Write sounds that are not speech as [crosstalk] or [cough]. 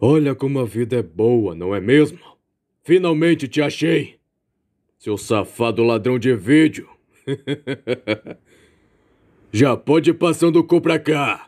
Olha como a vida é boa, não é mesmo? Finalmente te achei! Seu safado ladrão de vídeo! [laughs] Já pode ir passando o cu pra cá!